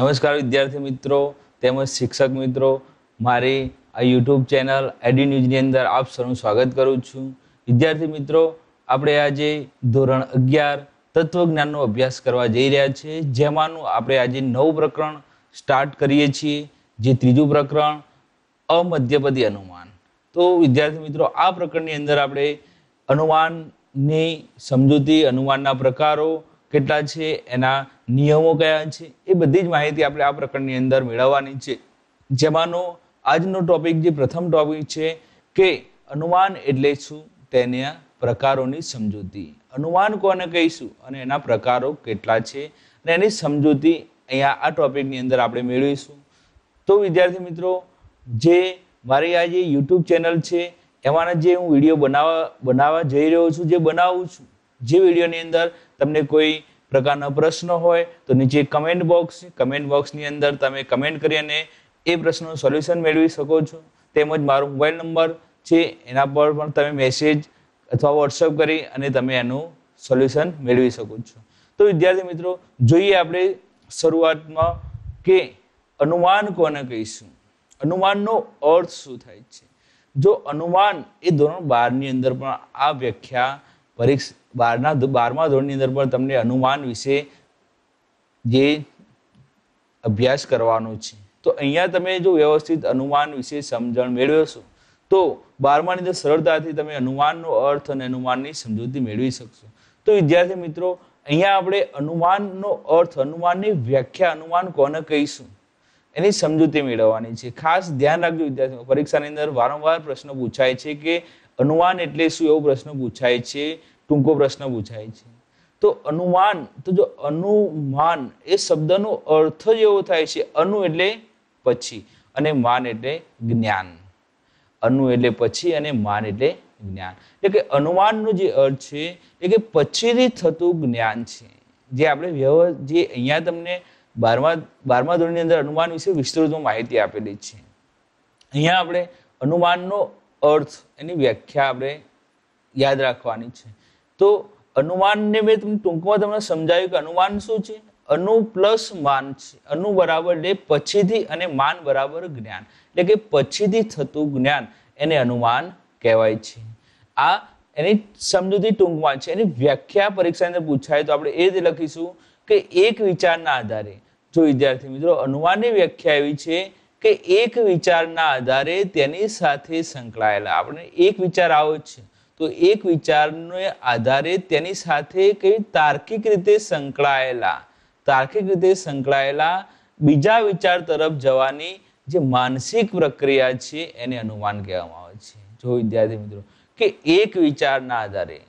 નમસ્કાર વિદ્યાર્થી મિત્રો તેમજ શિક્ષક મિત્રો મારી આ યુટ્યુબ ચેનલ એડી ન્યૂઝની અંદર આપ સૌનું સ્વાગત કરું છું વિદ્યાર્થી મિત્રો આપણે આજે ધોરણ અગિયાર તત્વજ્ઞાનનો અભ્યાસ કરવા જઈ રહ્યા છે જેમાંનું આપણે આજે નવું પ્રકરણ સ્ટાર્ટ કરીએ છીએ જે ત્રીજું પ્રકરણ અમધ્યપદી અનુમાન તો વિદ્યાર્થી મિત્રો આ પ્રકરણની અંદર આપણે અનુમાનની સમજૂતી અનુમાનના પ્રકારો કેટલા છે એના નિયમો કયા છે એ બધી જ માહિતી આપણે આ પ્રકરણની અંદર મેળવવાની છે જેમાંનો આજનો ટોપિક જે પ્રથમ ટોપિક છે કે અનુમાન એટલે શું તેના પ્રકારોની સમજૂતી અનુમાન કોને કહીશું અને એના પ્રકારો કેટલા છે અને એની સમજૂતી અહીંયા આ ટોપિકની અંદર આપણે મેળવીશું તો વિદ્યાર્થી મિત્રો જે મારી આ જે યુટ્યુબ ચેનલ છે એમાંના જે હું વિડીયો બનાવવા બનાવવા જઈ રહ્યો છું જે બનાવું છું જે વિડીયોની અંદર તમને કોઈ પ્રકારના પ્રશ્નો હોય તો નીચે કમેન્ટ બોક્સ કમેન્ટ બોક્સની અંદર તમે કમેન્ટ કરી અને એ પ્રશ્નનું સોલ્યુશન મેળવી શકો છો તેમજ મારો મોબાઈલ નંબર છે એના પર પણ તમે મેસેજ અથવા વોટ્સઅપ કરી અને તમે એનું સોલ્યુશન મેળવી શકો છો તો વિદ્યાર્થી મિત્રો જોઈએ આપણે શરૂઆતમાં કે અનુમાન કોને કહીશું અનુમાનનો અર્થ શું થાય છે જો અનુમાન એ ધોરણ બારની અંદર પણ આ વ્યાખ્યા પરીક્ષ બારના બારમા ધોરણની અંદર પણ તમને અનુમાન વિશે જે અભ્યાસ કરવાનો છે તો અહીંયા તમે જો વ્યવસ્થિત અનુમાન વિશે સમજણ મેળવશો તો બારમાની અંદર સરળતાથી તમે અનુમાનનો અર્થ અને અનુમાનની સમજૂતી મેળવી શકશો તો વિદ્યાર્થી મિત્રો અહીંયા આપણે અનુમાનનો અર્થ અનુમાનની વ્યાખ્યા અનુમાન કોને કહીશું એની સમજૂતી મેળવવાની છે ખાસ ધ્યાન રાખજો વિદ્યાર્થીઓ પરીક્ષાની અંદર વારંવાર પ્રશ્ન પૂછાય છે કે અનુમાન એટલે શું એવો પ્રશ્ન પૂછાય છે ટૂંકો પ્રશ્ન પૂછાય છે તો અનુમાન તો જો અનુમાન એ શબ્દનો અર્થ જ એવો થાય છે અનુ એટલે પછી અને માન એટલે જ્ઞાન અનુ એટલે પછી અને માન એટલે જ્ઞાન એટલે કે અનુમાનનો જે અર્થ છે એ કે પછીથી થતું જ્ઞાન છે જે આપણે વ્યવહાર જે અહીંયા તમને બારમા બારમા ધોરણની અંદર અનુમાન વિશે વિસ્તૃતમાં માહિતી આપેલી છે અહીંયા આપણે અનુમાનનો અર્થ એની વ્યાખ્યા આપણે યાદ રાખવાની છે તો અનુમાનને મેં તમને ટૂંકમાં તમને સમજાવ્યું કે અનુમાન શું છે અનુ પ્લસ માન છે અનુ બરાબર એટલે પછીથી અને માન બરાબર જ્ઞાન એટલે કે પછીથી થતું જ્ઞાન એને અનુમાન કહેવાય છે આ એની સમજૂતી ટૂંકમાં છે એની વ્યાખ્યા પરીક્ષાની પૂછાય તો આપણે એ જ લખીશું કે એક વિચારના આધારે જો વિદ્યાર્થી મિત્રો અનુમાનની વ્યાખ્યા એવી છે કે એક વિચારના આધારે તેની સાથે સંકળાયેલા આપણે એક વિચાર આવો છે તો એક વિચારને આધારે તેની સાથે કઈ તાર્કિક રીતે સંકળાયેલા તાર્કિક રીતે સંકળાયેલા બીજા વિચાર તરફ જવાની જે માનસિક પ્રક્રિયા છે એને અનુમાન કહેવામાં આવે છે જો વિદ્યાર્થી મિત્રો કે એક વિચારના આધારે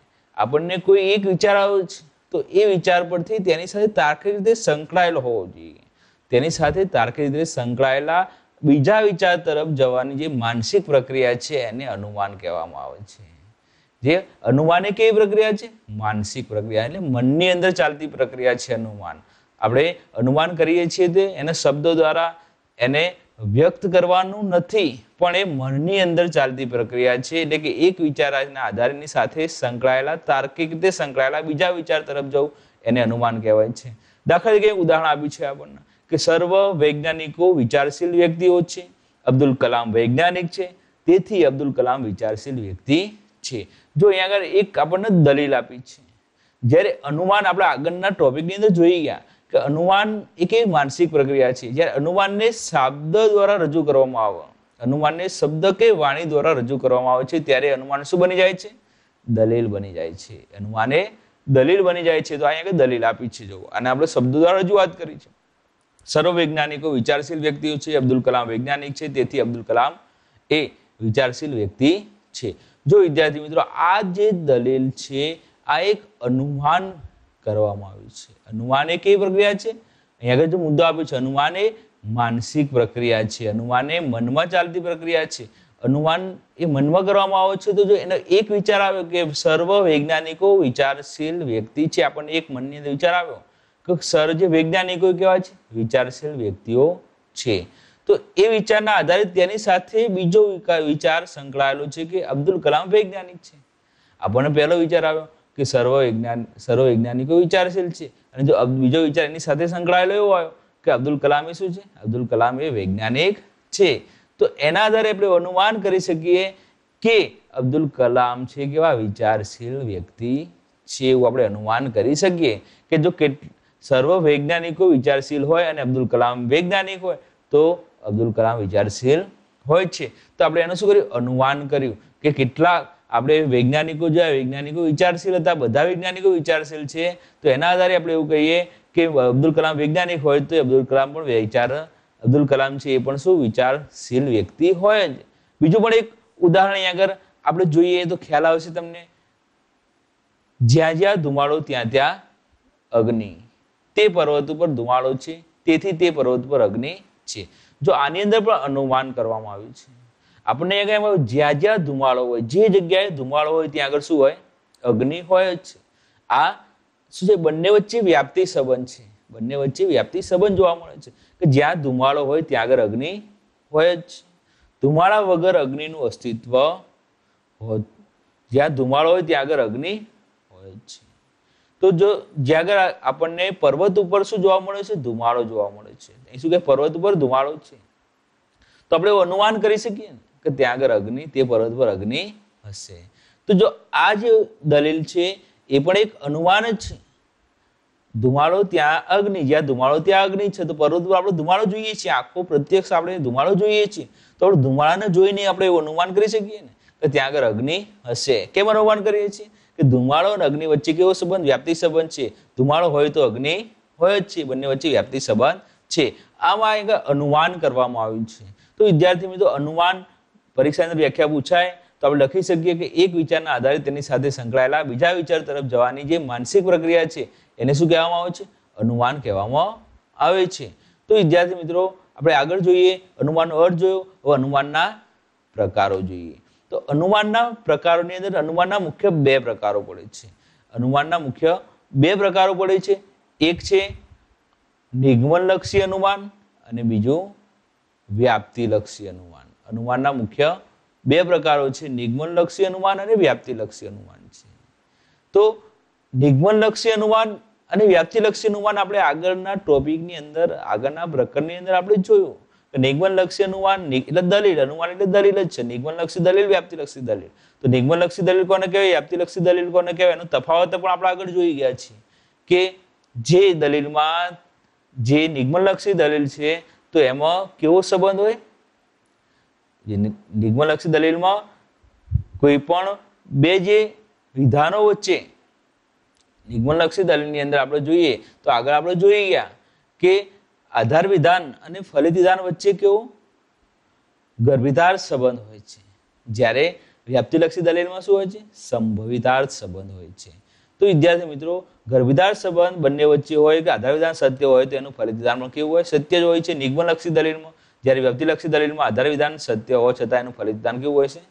આપણને કોઈ એક વિચાર આવ્યો છે તો એ વિચાર પરથી તેની સાથે તાર્કિક રીતે સંકળાયેલો હોવો જોઈએ તેની સાથે તાર્કિક રીતે સંકળાયેલા બીજા વિચાર તરફ જવાની જે માનસિક પ્રક્રિયા છે એને અનુમાન કહેવામાં આવે છે જે અનુમાન એ કેવી પ્રક્રિયા છે માનસિક પ્રક્રિયા એટલે મનની અંદર ચાલતી પ્રક્રિયા છે અનુમાન આપણે અનુમાન કરીએ છીએ તે એને શબ્દો દ્વારા એને વ્યક્ત કરવાનું નથી પણ એ મનની અંદર ચાલતી પ્રક્રિયા છે એટલે કે એક વિચારના આધારની સાથે સંકળાયેલા તાર્કિક રીતે સંકળાયેલા બીજા વિચાર તરફ જવું એને અનુમાન કહેવાય છે દાખલા તરીકે ઉદાહરણ આપ્યું છે આપણને કે સર્વ વૈજ્ઞાનિકો વિચારશીલ વ્યક્તિઓ છે અબ્દુલ કલામ વૈજ્ઞાનિક છે તેથી અબ્દુલ કલામ વિચારશીલ વ્યક્તિ છે જો અહીંયા આગળ એક આપણને દલીલ આપી છે જ્યારે અનુમાન આપણે આગળના ટોપિકની અંદર જોઈ ગયા કે અનુમાન એક એ માનસિક પ્રક્રિયા છે જ્યારે અનુમાનને શબ્દ દ્વારા રજૂ કરવામાં આવે અનુમાનને શબ્દ કે વાણી દ્વારા રજૂ કરવામાં આવે છે ત્યારે અનુમાન શું બની જાય છે દલીલ બની જાય છે અનુમાને દલીલ બની જાય છે તો અહીંયા દલીલ આપી છે જો અને આપણે શબ્દો દ્વારા રજૂઆત કરી છે સર્વ વૈજ્ઞાનિકો વિચારશીલ વ્યક્તિઓ છે અબ્દુલ કલામ વૈજ્ઞાનિક છે તેથી અબ્દુલ કલામ એ વિચારશીલ વ્યક્તિ છે જો વિદ્યાર્થી મિત્રો આ જે દલીલ છે આ એક અનુમાન કરવામાં આવ્યું છે અનુમાન એ કઈ પ્રક્રિયા છે અહીંયા આગળ જે મુદ્દો આપ્યો છે અનુમાન એ માનસિક પ્રક્રિયા છે અનુમાન એ મનમાં ચાલતી પ્રક્રિયા છે અનુમાન એ મનમાં કરવામાં આવે છે તો જો એનો એક વિચાર આવ્યો કે સર્વ વૈજ્ઞાનિકો વિચારશીલ વ્યક્તિ છે આપણને એક મનની અંદર વિચાર આવ્યો તો સર જે વૈજ્ઞાનિકો કેવા છે વિચારશીલ વ્યક્તિઓ છે તો એ વિચારના આધારે તેની સાથે બીજો વિચાર સંકળાયેલો છે કે અબ્દુલ કલામ વૈજ્ઞાનિક છે આપણને પહેલો વિચાર આવ્યો કે સર્વ વિજ્ઞાન સર્વ વૈજ્ઞાનિકો વિચારશીલ છે અને જો બીજો વિચાર એની સાથે સંકળાયેલો એવો આવ્યો કે અબ્દુલ કલામ એ શું છે અબ્દુલ કલામ એ વૈજ્ઞાનિક છે તો એના આધારે આપણે અનુમાન કરી શકીએ કે અબ્દુલ કલામ છે કેવા વિચારશીલ વ્યક્તિ છે એવું આપણે અનુમાન કરી શકીએ કે જો સર્વ વૈજ્ઞાનિકો વિચારશીલ હોય અને અબ્દુલ કલામ વૈજ્ઞાનિક હોય તો અબ્દુલ કલામ વિચારશીલ હોય છે તો આપણે એનું શું કર્યું અનુમાન કર્યું કે કેટલા આપણે વૈજ્ઞાનિકો જે વૈજ્ઞાનિકો વિચારશીલ હતા બધા વૈજ્ઞાનિકો વિચારશીલ છે તો એના આધારે આપણે એવું કહીએ કે અબ્દુલ કલામ વૈજ્ઞાનિક હોય તો અબ્દુલ કલામ પણ વિચાર અબ્દુલ કલામ છે એ પણ શું વિચારશીલ વ્યક્તિ હોય જ બીજું પણ એક ઉદાહરણ અહીંયા આગળ આપણે જોઈએ તો ખ્યાલ આવશે તમને જ્યાં જ્યાં ધુમાડો ત્યાં ત્યાં અગ્નિ તે પર્વત ઉપર ધુમાડો છે તેથી તે પર્વત પર અગ્નિ છે જો આની અંદર પણ અનુમાન કરવામાં આવ્યું છે આપણને એમ કહ્યું જ્યાં જ્યાં ધુમાડો હોય જે જગ્યાએ ધુમાડો હોય ત્યાં આગળ શું હોય અગ્નિ હોય જ છે આ શું છે બંને વચ્ચે વ્યાપ્તિ સંબંધ છે બંને વચ્ચે વ્યાપ્તિ સંબંધ જોવા મળે છે કે જ્યાં ધુમાડો હોય ત્યાં આગળ અગ્નિ હોય જ છે ધુમાડા વગર અગ્નિનું અસ્તિત્વ હોત જ્યાં ધુમાડો હોય ત્યાં આગળ અગ્નિ હોય જ છે તો જો જ્યાં આગળ આપણને પર્વત ઉપર શું જોવા મળે છે ધુમાડો જોવા મળે છે શું કે પર્વત ઉપર ધુમાડો છે તો આપણે અનુમાન કરી શકીએ ને કે ત્યાં આગળ અગ્નિ તે પર્વત પર અગ્નિ હશે તો જો આ જે દલીલ છે એ પણ એક અનુમાન જ છે ધુમાડો ત્યાં અગ્નિ જ્યાં ધુમાડો ત્યાં અગ્નિ છે તો પર્વત પર આપણે ધુમાડો જોઈએ છીએ આખો પ્રત્યક્ષ આપણે ધુમાડો જોઈએ છીએ તો આપણે ધુમાડાને જોઈને આપણે એવું અનુમાન કરી શકીએ ને કે ત્યાં આગળ અગ્નિ હશે કેમ અનુમાન કરીએ છીએ કે ધુમાડો અને અગ્નિ વચ્ચે કેવો સંબંધ વ્યાપ્તિ સંબંધ છે ધુમાડો હોય તો અગ્નિ હોય જ છે બંને વચ્ચે વ્યાપ્તિ સંબંધ છે આમાં એક અનુમાન કરવામાં આવ્યું છે તો વિદ્યાર્થી મિત્રો અનુમાન પરીક્ષાની વ્યાખ્યા પૂછાય તો આપણે લખી શકીએ કે એક વિચારના આધારે તેની સાથે સંકળાયેલા બીજા વિચાર તરફ જવાની જે માનસિક પ્રક્રિયા છે એને શું કહેવામાં આવે છે અનુમાન કહેવામાં આવે છે તો વિદ્યાર્થી મિત્રો આપણે આગળ જોઈએ અનુમાનનો અર્થ જોયો હવે અનુમાનના પ્રકારો જોઈએ તો અનુમાનના પ્રકારોની અંદર અનુમાનના મુખ્ય બે પ્રકારો પડે છે અનુમાનના મુખ્ય બે પ્રકારો પડે છે એક છે નિગમનલક્ષી અનુમાન અને બીજું વ્યાપ્તિલક્ષી અનુમાન અનુમાનના મુખ્ય બે પ્રકારો છે નિગમનલક્ષી અનુમાન અને વ્યાપ્તિલક્ષી અનુમાન છે તો નિગમનલક્ષી અનુમાન અને વ્યાપ્તિલક્ષી અનુમાન આપણે આગળના ટોપિકની અંદર આગળના પ્રકરણની અંદર આપણે જોયું નિગમન લક્ષી અનુમાન એટલે દલીલ અનુમાન એટલે દલીલ જ છે નિગમન લક્ષી દલીલ વ્યાપ્તિ લક્ષી દલીલ તો નિગમન લક્ષી દલીલ કોને કહેવાય વ્યાપ્તિ લક્ષી દલીલ કોને કહેવાય એનો તફાવત પણ આપણે આગળ જોઈ ગયા છીએ કે જે દલીલમાં જે નિગમન લક્ષી દલીલ છે તો એમાં કેવો સંબંધ હોય જે નિગમન લક્ષી દલીલમાં કોઈ પણ બે જે વિધાનો વચ્ચે નિગમન લક્ષી દલીલની અંદર આપણે જોઈએ તો આગળ આપણે જોઈ ગયા કે આધાર વિધાન અને ફલિતિદાન વચ્ચે કેવો ગર્ભિતાર સંબંધ હોય છે જ્યારે વ્યાપ્તિલક્ષી દલીલમાં શું હોય છે સંભવિતાર્થ સંબંધ હોય છે તો વિદ્યાર્થી મિત્રો ગર્ભિતાર સંબંધ બંને વચ્ચે હોય કે આધાર વિધાન સત્ય હોય તો એનું ફલિતિદાનમાં કેવું હોય સત્ય જ હોય છે નિગમલક્ષી દલીલમાં જ્યારે વ્યક્તિલક્ષી દલીલમાં આધાર વિધાન સત્ય હોવા છતાં એનું ફલિતિદાન કેવું હોય છે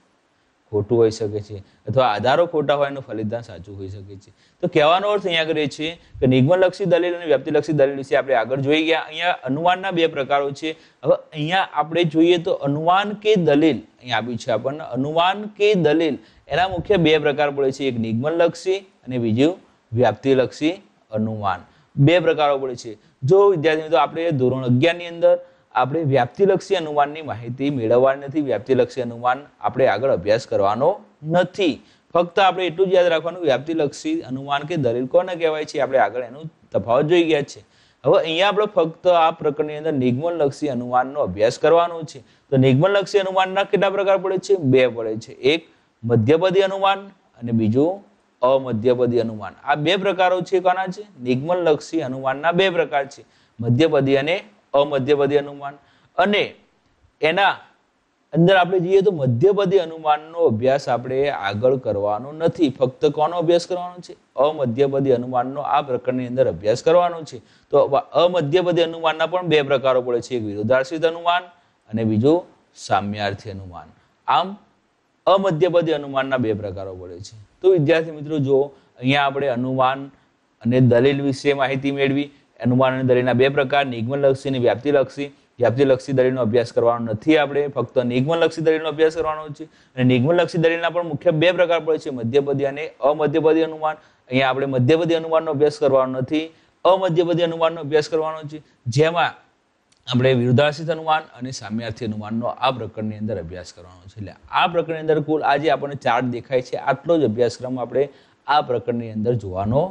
ખોટું હોઈ શકે છે અથવા આધારો ખોટા હોય એનું ફલિતદાન સાચું હોઈ શકે છે તો કહેવાનો અર્થ અહીંયા આગળ એ છે કે નિગમનલક્ષી દલીલ અને વ્યક્તિલક્ષી દલીલ વિશે આપણે આગળ જોઈ ગયા અહીંયા અનુમાનના બે પ્રકારો છે હવે અહીંયા આપણે જોઈએ તો અનુમાન કે દલીલ અહીંયા આવ્યું છે આપણને અનુમાન કે દલીલ એના મુખ્ય બે પ્રકાર પડે છે એક નિગમનલક્ષી અને બીજું વ્યાપ્તિલક્ષી અનુમાન બે પ્રકારો પડે છે જો વિદ્યાર્થી મિત્રો આપણે ધોરણ અગિયારની અંદર આપણે વ્યાપ્તિલક્ષી અનુમાનની માહિતી મેળવવાની નથી વ્યાપ્તિલક્ષી અનુમાન આપણે આગળ અભ્યાસ કરવાનો નથી ફક્ત આપણે એટલું જ યાદ રાખવાનું વ્યાપ્તિલક્ષી અનુમાન કે દલીલ કોને કહેવાય છે આપણે આગળ એનું તફાવત જોઈ ગયા છે હવે અહીંયા આપણે ફક્ત આ પ્રકરણની અંદર નિગમનલક્ષી અનુમાનનો અભ્યાસ કરવાનો છે તો નિગમનલક્ષી અનુમાનના કેટલા પ્રકાર પડે છે બે પડે છે એક મધ્યપદી અનુમાન અને બીજું અમધ્યપદી અનુમાન આ બે પ્રકારો છે કોના છે નિગમનલક્ષી અનુમાનના બે પ્રકાર છે મધ્યપદી અને અમધ્યપદી અનુમાન અને એના અંદર આપણે જઈએ તો મધ્યપદી અનુમાનનો અભ્યાસ આપણે આગળ કરવાનો નથી ફક્ત કોનો અભ્યાસ કરવાનો છે અમધ્યપદી અનુમાનનો આ પ્રકરણની અંદર અભ્યાસ કરવાનો છે તો અમધ્યપદી અનુમાનના પણ બે પ્રકારો પડે છે એક વિરોધાર્થિત અનુમાન અને બીજો સામ્યાર્થી અનુમાન આમ અમધ્યપદી અનુમાનના બે પ્રકારો પડે છે તો વિદ્યાર્થી મિત્રો જો અહીંયા આપણે અનુમાન અને દલીલ વિશે માહિતી મેળવી અનુમાન અને બે પ્રકાર નિગમનલક્ષી અને વ્યાપ્તિલક્ષી વ્યાપ્તિલક્ષી દલીલનો અભ્યાસ કરવાનો નથી આપણે ફક્ત નિગમનલક્ષી દલીલનો અભ્યાસ કરવાનો છે અને નિગમનલક્ષી દલીલના પણ મુખ્ય બે પ્રકાર પડે છે મધ્યપદી અને અમધ્યપદી અનુમાન અહીંયા આપણે મધ્યપદી અનુમાનનો અભ્યાસ કરવાનો નથી અમધ્યપદી અનુમાનનો અભ્યાસ કરવાનો છે જેમાં આપણે વિરુદ્ધાર્થિત અનુમાન અને સામ્યાર્થી અનુમાનનો આ પ્રકરણની અંદર અભ્યાસ કરવાનો છે એટલે આ પ્રકરણની અંદર કુલ આજે આપણને ચાર્ટ દેખાય છે આટલો જ અભ્યાસક્રમ આપણે આ પ્રકરણની અંદર જોવાનો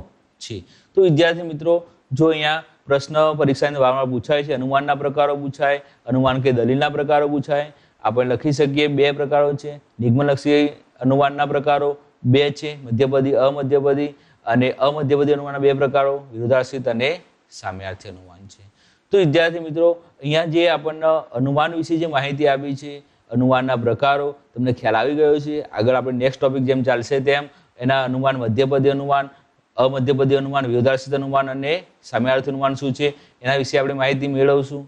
છે તો વિદ્યાર્થી મિત્રો જો અહીંયા પ્રશ્ન પરીક્ષાની વારંવાર પૂછાય છે અનુમાનના પ્રકારો પૂછાય અનુમાન કે દલીલના પ્રકારો પૂછાય આપણે લખી શકીએ બે પ્રકારો છે નિગમલક્ષી અનુમાનના પ્રકારો બે છે મધ્યપદી અમધ્યપદી અને અમધ્યપદી અનુમાનના બે પ્રકારો વિરોધાશ્રિત અને સામ્યાર્થી અનુમાન છે તો વિદ્યાર્થી મિત્રો અહીંયા જે આપણને અનુમાન વિશે જે માહિતી આપી છે અનુમાનના પ્રકારો તમને ખ્યાલ આવી ગયો છે આગળ આપણે નેક્સ્ટ ટોપિક જેમ ચાલશે તેમ એના અનુમાન મધ્યપદી અનુમાન અમધ્યપદી અનુમાન વિરોધાર્થિત અનુમાન અને સામ્યાર્થી અનુમાન શું છે એના વિશે આપણે માહિતી મેળવશું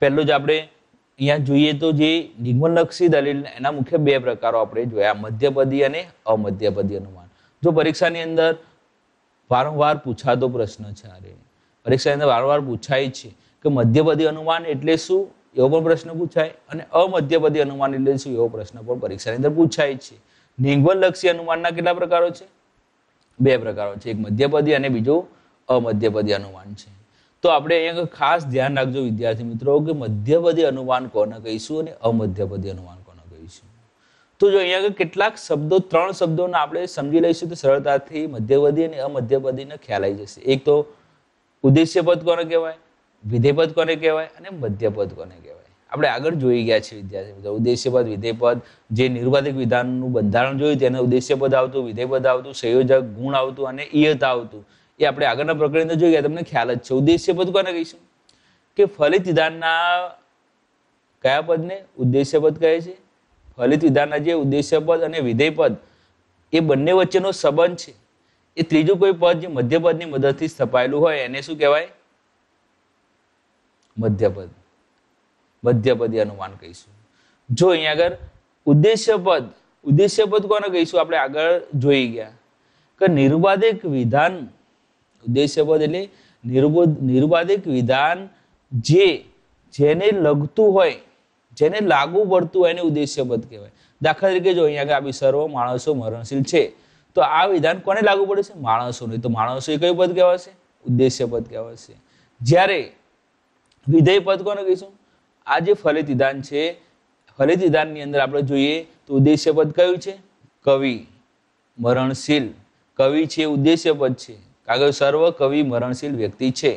પહેલું જ આપણે અહીંયા જોઈએ તો જે નિગમનલક્ષી દલીલ એના મુખ્ય બે પ્રકારો આપણે જોયા મધ્યપદી અને અમધ્યપદી અનુમાન જો પરીક્ષાની અંદર વારંવાર પૂછાતો પ્રશ્ન છે અરે પરીક્ષાની અંદર વારંવાર પૂછાય છે કે મધ્યપદી અનુમાન એટલે શું એવો પણ પ્રશ્ન પૂછાય અને અમધ્યપદી અનુમાન એટલે શું એવો પ્રશ્ન પણ પરીક્ષાની અંદર પૂછાય છે નિગમનલક્ષી અનુમાનના કેટલા પ્રકારો છે બે પ્રકારો છે એક મધ્યપદી અને બીજું અમધ્યપદી અનુમાન છે તો આપણે અહીંયા ખાસ ધ્યાન રાખજો વિદ્યાર્થી મિત્રો કે મધ્યપદી અનુમાન કોને કહીશું અને અમધ્યપદી અનુમાન કોને કહીશું તો જો અહીંયા કેટલાક શબ્દો ત્રણ શબ્દોને આપણે સમજી લઈશું તો સરળતાથી મધ્યપદી અને અમધ્યપદીને ખ્યાલ આવી જશે એક તો ઉદ્દેશ્યપદ કોને કહેવાય વિધેયપદ કોને કહેવાય અને મધ્યપદ કોને કહેવાય આપણે આગળ જોઈ ગયા છે વિદ્યાર્થી મિત્રો ઉદ્દેશ્યપદ વિધેયપદ જે નિર્વાધિક વિધાનનું બંધારણ જોયું તેને ઉદ્દેશ્યપદ આવતું વિધેયપદ આવતું સંયોજક ગુણ આવતું અને ઇયત આવતું એ આપણે આગળના પ્રકરણ અંદર જોઈ ગયા તમને ખ્યાલ જ છે ઉદ્દેશ્યપદ કોને કહીશું કે ફલિત વિધાનના કયા પદને ઉદ્દેશ્યપદ કહે છે ફલિત વિધાનના જે ઉદ્દેશ્યપદ અને વિધેયપદ એ બંને વચ્ચેનો સંબંધ છે એ ત્રીજું કોઈ પદ જે મધ્યપદની મદદથી સ્થપાયેલું હોય એને શું કહેવાય મધ્યપદ મધ્યપદી અનુમાન કહીશું જો અહીંયા આગળ ઉદ્દેશ્યપદ ઉદ્દેશ્યપદ ઉદ્દેશ્ય કોને કહીશું આપણે આગળ જોઈ ગયા કે નિરુબાધિક વિધાન ઉદ્દેશ્યપદ એટલે નિર્બોધ નિર્વાધિક વિધાન જે જેને લગતું હોય જેને લાગુ પડતું હોય એને ઉદ્દેશ્યપદ કહેવાય દાખલા તરીકે જો અહીંયા આગળ આપી સર્વ માણસો મરણશીલ છે તો આ વિધાન કોને લાગુ પડે છે માણસોને તો માણસો એ કયું પદ કહેવાશે ઉદ્દેશ્યપદ પદ કહેવાશે જ્યારે વિધેય પદ કોને કહીશું આ જે ફલિત વિધાન છે ફલિત વિધાનની અંદર આપણે જોઈએ તો ઉદ્દેશ્યપદ કયું છે કવિ મરણશીલ કવિ છે ઉદ્દેશ્યપદ છે કાગળ સર્વ કવિ મરણશીલ વ્યક્તિ છે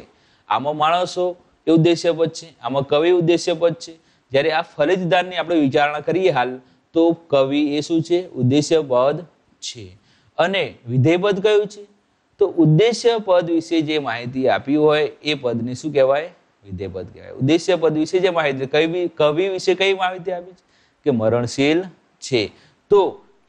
આમાં માણસો એ ઉદ્દેશ્યપદ છે આમાં કવિ ઉદ્દેશ્યપદ છે જ્યારે આ ફલિત આપણે વિચારણા કરીએ હાલ તો કવિ એ શું છે ઉદ્દેશ્યપદ છે અને વિધેયપદ કયું છે તો ઉદ્દેશ્ય પદ વિશે જે માહિતી આપી હોય એ પદને શું કહેવાય વિધેયપદ કહેવાય ઉદ્દેશ્ય પદ વિશે જે માહિતી કઈ કવિ વિશે કઈ માહિતી આપી છે કે મરણશીલ છે તો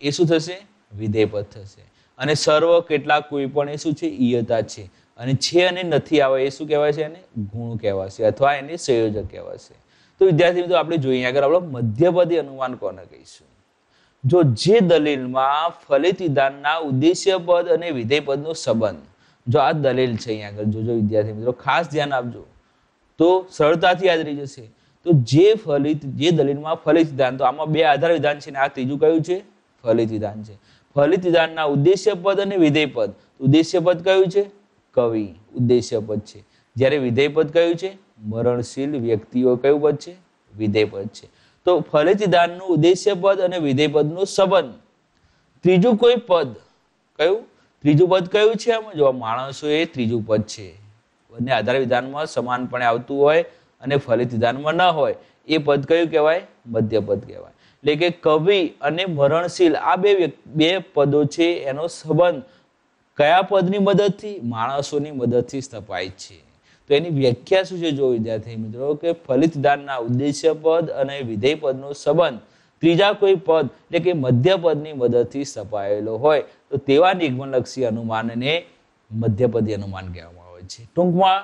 એ શું થશે વિધેયપદ થશે અને સર્વ કેટલાક કોઈ પણ એ શું છે ઈયતા છે અને છે અને નથી આવે એ શું કહેવાય છે એને ગુણ કહેવાશે અથવા એને સંયોજક કહેવાશે તો વિદ્યાર્થી મિત્રો આપણે જોઈએ આગળ આપણે મધ્યપદી અનુમાન કોને કહીશું જો જે દલીલમાં ફલિત વિધાનના ઉદ્દેશ્ય પદ અને વિધેયપદનો સંબંધ જો આ દલીલ છે અહીંયા આગળ જોજો વિદ્યાર્થી મિત્રો ખાસ ધ્યાન આપજો તો સરળતાથી યાદ રહી જશે તો જે ફલિત જે દલીલમાં ફલિત વિધાન તો આમાં બે આધાર વિધાન છે ને આ ત્રીજું કયું છે ફલિત વિધાન છે ફલિત વિધાનના ઉદ્દેશ્ય પદ અને વિધેય પદ ઉદ્દેશ્ય પદ કયું છે કવિ ઉદ્દેશ્ય પદ છે જ્યારે વિધેય પદ કયું છે મરણશીલ વ્યક્તિઓ કયું પદ છે વિધેય પદ છે તો ફલિત વિધાનનું ઉદ્દેશ્ય પદ અને વિધેય પદનો સંબંધ ત્રીજું કોઈ પદ કયું ત્રીજું પદ કયું છે આમાં જો માણસો એ ત્રીજું પદ છે બંને આધાર વિધાનમાં સમાનપણે આવતું હોય અને ફલિત વિધાનમાં ન હોય એ પદ કયું કહેવાય મધ્યપદ કહેવાય એટલે કે કવિ અને મરણશીલ આ બે બે પદો છે એનો સંબંધ કયા પદની મદદથી માણસોની મદદથી સ્થપાય છે તો એની વ્યાખ્યા શું છે જો વિદ્યાર્થી મિત્રો કે ફલિત દાનના ઉદ્દેશ્ય પદ અને વિધેય પદનો સંબંધ ત્રીજા કોઈ પદ એટલે કે મધ્ય પદની મદદથી સ્થપાયેલો હોય તો તેવા નિગમનલક્ષી અનુમાનને મધ્યપદી અનુમાન કહેવામાં છે ટૂંકમાં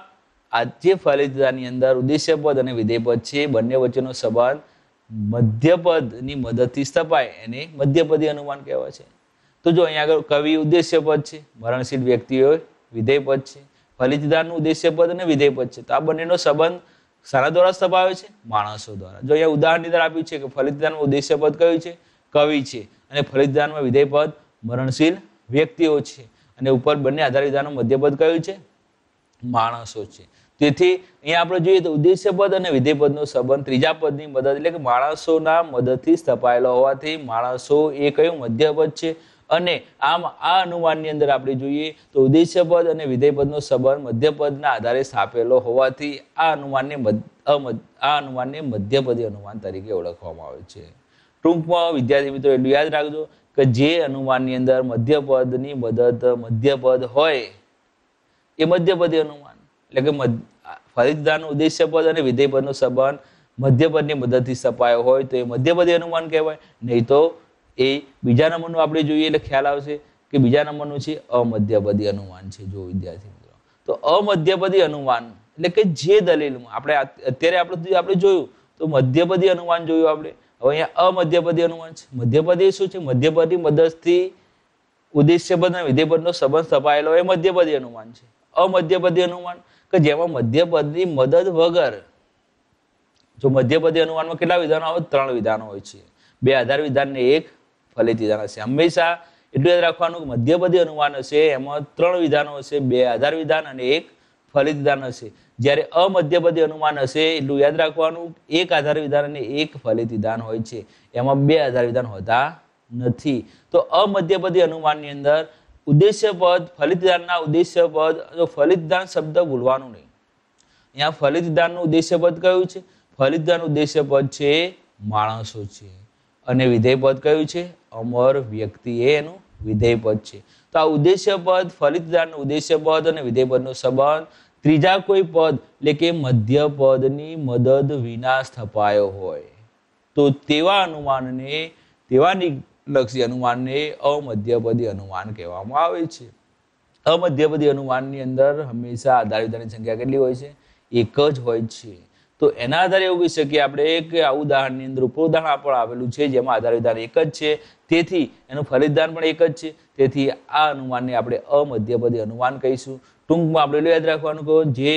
આજે ફલિતતાની અંદર ઉદ્દેશ્યપદ અને વિધેયપદ છે બંને વચ્ચેનો સંબંધ મધ્યપદની મદદથી સ્થપાય એને મધ્યપદી અનુમાન કહેવાય છે તો જો અહીંયા આગળ કવિ ઉદ્દેશ્યપદ છે મરણશીલ વ્યક્તિઓ વિધેયપદ છે ફલિતદારનું ઉદ્દેશ્યપદ અને વિધેયપદ છે તો આ બંનેનો સંબંધ સારા દ્વારા સ્થપાયો છે માણસો દ્વારા જો અહીંયા ઉદાહરણ અંદર આપ્યું છે કે ફલિતદાનમાં ઉદ્દેશ્યપદ કયું છે કવિ છે અને ફલિતદાનમાં વિધેયપદ મરણશીલ વ્યક્તિઓ છે અને ઉપર બંને આધાર વિધાનનું મધ્યપદ કયું છે માણસો છે તેથી અહીંયા આપણે જોઈએ તો ઉદ્દેશ્યપદ અને વિધેય સંબંધ ત્રીજા પદની મદદ એટલે કે માણસોના મદદથી સ્થપાયેલો હોવાથી માણસો એ કયું મધ્યપદ છે અને આમ આ અનુમાનની અંદર આપણે જોઈએ તો ઉદ્દેશ્યપદ અને વિધેયપદનો સંબંધ મધ્યપદના આધારે સ્થાપેલો હોવાથી આ અનુમાનને આ અનુમાનને મધ્યપદી અનુમાન તરીકે ઓળખવામાં આવે છે ટૂંકમાં વિદ્યાર્થી મિત્રો એટલું યાદ રાખજો કે જે અનુમાનની અંદર મધ્યપદની મદદ મધ્યપદ હોય એ મધ્યપદી અનુમાન એટલે કે ફરિદાનું ઉદ્દેશ્ય પદ અને વિધેયપદનો સંબંધ મધ્યપદની મદદથી સપાયો હોય તો એ મધ્યપદી અનુમાન કહેવાય નહીં તો એ બીજા નંબરનું આપણે જોઈએ એટલે ખ્યાલ આવશે કે બીજા નંબરનું છે અમધ્યપદી અનુમાન છે જો વિદ્યાર્થી મિત્રો તો અમધ્યપદી અનુમાન એટલે કે જે દલીલમાં આપણે અત્યારે આપણે આપણે જોયું તો મધ્યપદી અનુમાન જોયું આપણે હવે અહીંયા અમધ્યપદી અનુમાન છે મધ્યપદી શું છે મધ્યપદી મદદથી ઉદ્દેશ્યપદ અને વિધેયપદનો સંબંધ સપાયેલો એ મધ્યપદી અનુમાન છે અમધ્યપદી અનુમાન કે જેમાં મધ્યપદની મદદ વગર જો મધ્યપદી અનુમાનમાં કેટલા વિધાનો આવે ત્રણ વિધાનો હોય છે બે આધાર વિધાન ને એક ફલિત વિધાન હશે હંમેશા એટલું યાદ રાખવાનું કે મધ્યપદી અનુમાન હશે એમાં ત્રણ વિધાનો હશે બે આધાર વિધાન અને એક ફલિત વિધાન હશે જ્યારે અમધ્યપદી અનુમાન હશે એટલું યાદ રાખવાનું એક આધાર વિધાન અને એક ફલિત વિધાન હોય છે એમાં બે આધાર વિધાન હોતા નથી તો અમધ્યપદી અનુમાનની અંદર ઉદ્દેશ્ય પદ ફલિતદાનના ઉદ્દેશ્ય પદ જો ફલિતદાન શબ્દ ભૂલવાનું નહીં અહીંયા ફલિતદાનનું ઉદ્દેશ્ય પદ કયું છે ફલિતદાન ઉદ્દેશ્ય પદ છે માણસો છે અને વિધેય પદ કયું છે અમર વ્યક્તિ એનું વિધેય પદ છે તો આ ઉદ્દેશ્ય પદ ફલિતદાનનું ઉદ્દેશ્ય પદ અને વિધેય પદનો સંબંધ ત્રીજા કોઈ પદ એટલે કે મધ્ય પદની મદદ વિના સ્થપાયો હોય તો તેવા અનુમાનને તેવાની લક્ષી અનુમાનને અમધ્યપદી અનુમાન કહેવામાં આવે છે અમધ્યપદી અનુમાનની અંદર હંમેશા આધાર વિધાની સંખ્યા કેટલી હોય છે એક જ હોય છે તો એના આધારે એવું કહી શકીએ આપણે એક આ ઉદાહરણની અંદર ઉપર ઉદાહરણ આપણે આવેલું છે જેમાં આધાર વિધાન એક જ છે તેથી એનું ફલિતદાન પણ એક જ છે તેથી આ અનુમાનને આપણે અમધ્યપદી અનુમાન કહીશું ટૂંકમાં આપણે એટલું યાદ રાખવાનું કે જે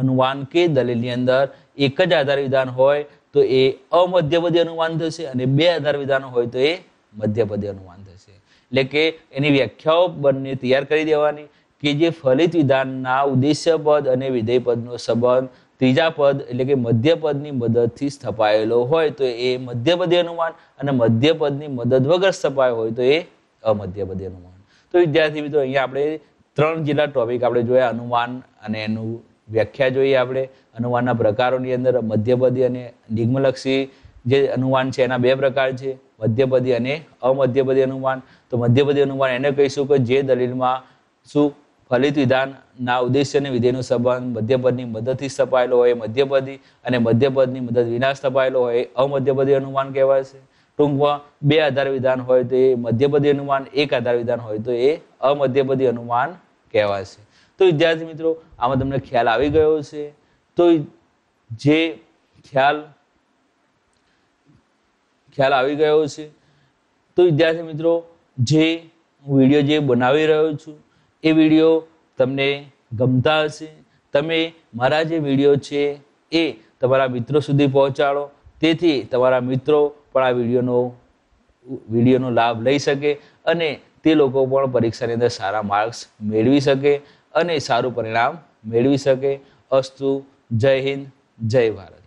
અનુમાન કે દલીલની અંદર એક જ આધાર વિધાન હોય તો એ અમધ્યપદી અનુમાન થશે અને બે આધાર વિધાન હોય તો એ મધ્યપદે અનુમાન થશે એટલે કે એની વ્યાખ્યાઓ બંને તૈયાર કરી દેવાની કે જે ફલિત વિધાનના ઉદ્દેશ્ય પદ અને વિધેય પદનો સંબંધ ત્રીજા પદ એટલે કે મધ્યપદની મદદથી સ્થપાયેલો હોય તો એ મધ્યપદી અનુમાન અને મધ્યપદની મદદ વગર સ્થપાયો હોય તો એ અમધ્યપદી અનુમાન તો વિદ્યાર્થી મિત્રો અહીંયા આપણે ત્રણ જેટલા ટોપિક આપણે જોયા અનુમાન અને એનું વ્યાખ્યા જોઈએ આપણે અનુમાનના પ્રકારોની અંદર મધ્યપદી અને નિગ્મલક્ષી જે અનુમાન છે એના બે પ્રકાર છે મધ્યપદી અને અમધ્યપદી અનુમાન તો મધ્યપદી અનુમાન એને કહીશું કે જે દલીલમાં શું ફલિત વિધાનના ઉદ્દેશ્ય અને વિધેયનો સંબંધ મધ્યપદની મદદથી સ્થપાયેલો હોય મધ્યપદી અને મધ્યપદની મદદ વિના સ્થપાયેલો હોય અમધ્યપદી અનુમાન કહેવાય છે ટૂંકમાં બે આધાર વિધાન હોય તો એ મધ્યપદી અનુમાન એક આધાર વિધાન હોય તો એ અમધ્યપદી અનુમાન કહેવાય છે તો વિદ્યાર્થી મિત્રો આમાં તમને ખ્યાલ આવી ગયો છે તો જે ખ્યાલ ખ્યાલ આવી ગયો છે તો વિદ્યાર્થી મિત્રો જે હું વિડીયો જે બનાવી રહ્યો છું એ વિડીયો તમને ગમતા હશે તમે મારા જે વિડીયો છે એ તમારા મિત્રો સુધી પહોંચાડો તેથી તમારા મિત્રો પણ આ વિડીયોનો વિડીયોનો લાભ લઈ શકે અને તે લોકો પણ પરીક્ષાની અંદર સારા માર્ક્સ મેળવી શકે અને સારું પરિણામ મેળવી શકે અસ્તુ જય હિન્દ જય ભારત